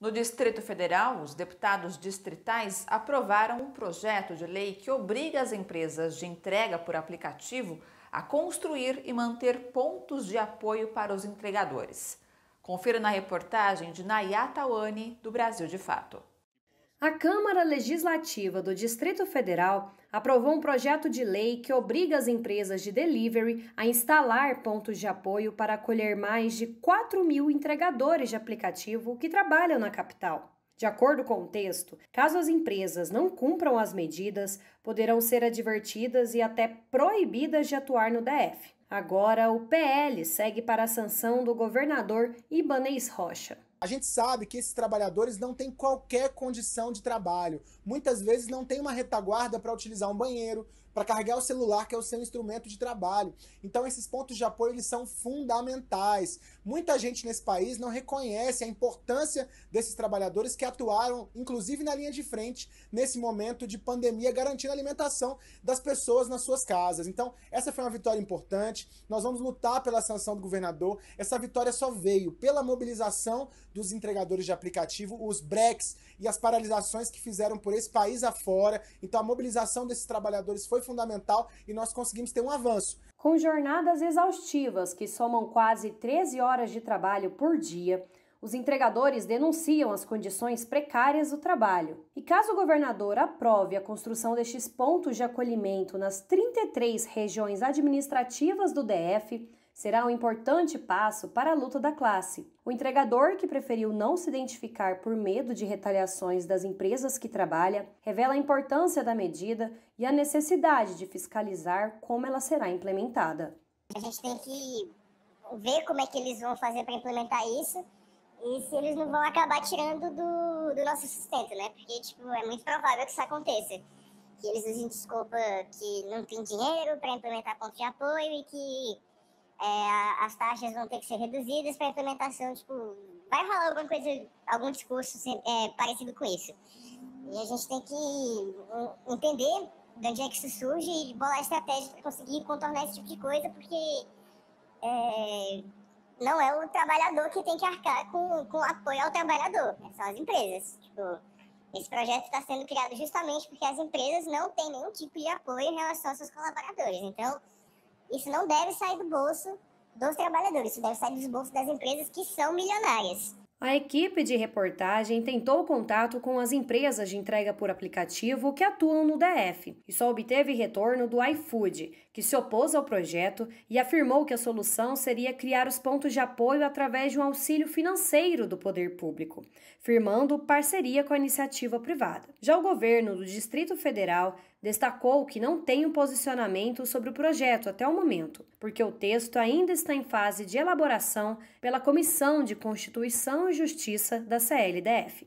No Distrito Federal, os deputados distritais aprovaram um projeto de lei que obriga as empresas de entrega por aplicativo a construir e manter pontos de apoio para os entregadores. Confira na reportagem de Nayata Wani, do Brasil de Fato. A Câmara Legislativa do Distrito Federal aprovou um projeto de lei que obriga as empresas de delivery a instalar pontos de apoio para acolher mais de 4 mil entregadores de aplicativo que trabalham na capital. De acordo com o texto, caso as empresas não cumpram as medidas, poderão ser advertidas e até proibidas de atuar no DF. Agora, o PL segue para a sanção do governador Ibanez Rocha. A gente sabe que esses trabalhadores não têm qualquer condição de trabalho. Muitas vezes não tem uma retaguarda para utilizar um banheiro, para carregar o celular, que é o seu instrumento de trabalho. Então esses pontos de apoio eles são fundamentais. Muita gente nesse país não reconhece a importância desses trabalhadores que atuaram, inclusive na linha de frente, nesse momento de pandemia, garantindo a alimentação das pessoas nas suas casas. Então, essa foi uma vitória importante. Nós vamos lutar pela sanção do governador. Essa vitória só veio pela mobilização dos entregadores de aplicativo, os breaks e as paralisações que fizeram por esse país afora. Então, a mobilização desses trabalhadores foi fundamental e nós conseguimos ter um avanço. Com jornadas exaustivas que somam quase 13 horas horas de trabalho por dia, os entregadores denunciam as condições precárias do trabalho. E caso o governador aprove a construção destes pontos de acolhimento nas 33 regiões administrativas do DF, será um importante passo para a luta da classe. O entregador, que preferiu não se identificar por medo de retaliações das empresas que trabalha, revela a importância da medida e a necessidade de fiscalizar como ela será implementada. A gente tem que ver como é que eles vão fazer para implementar isso e se eles não vão acabar tirando do, do nosso sustento, né? Porque, tipo, é muito provável que isso aconteça. Que eles usem desculpa que não tem dinheiro para implementar ponto de apoio e que é, as taxas vão ter que ser reduzidas para implementação, tipo, vai rolar alguma coisa, algum discurso é, parecido com isso. E a gente tem que entender de onde é que isso surge e bolar estratégias para conseguir contornar esse tipo de coisa, porque é, não é o trabalhador que tem que arcar com, com apoio ao trabalhador, né? são as empresas. Tipo, esse projeto está sendo criado justamente porque as empresas não têm nenhum tipo de apoio em relação aos seus colaboradores. Então, isso não deve sair do bolso dos trabalhadores, isso deve sair dos bolsos das empresas que são milionárias. A equipe de reportagem tentou contato com as empresas de entrega por aplicativo que atuam no DF e só obteve retorno do iFood, que se opôs ao projeto e afirmou que a solução seria criar os pontos de apoio através de um auxílio financeiro do poder público, firmando parceria com a iniciativa privada. Já o governo do Distrito Federal destacou que não tem um posicionamento sobre o projeto até o momento, porque o texto ainda está em fase de elaboração pela Comissão de Constituição e Justiça da CLDF.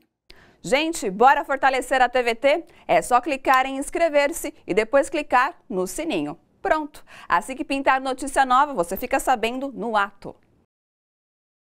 Gente, bora fortalecer a TVT? É só clicar em inscrever-se e depois clicar no sininho. Pronto! Assim que pintar notícia nova, você fica sabendo no ato.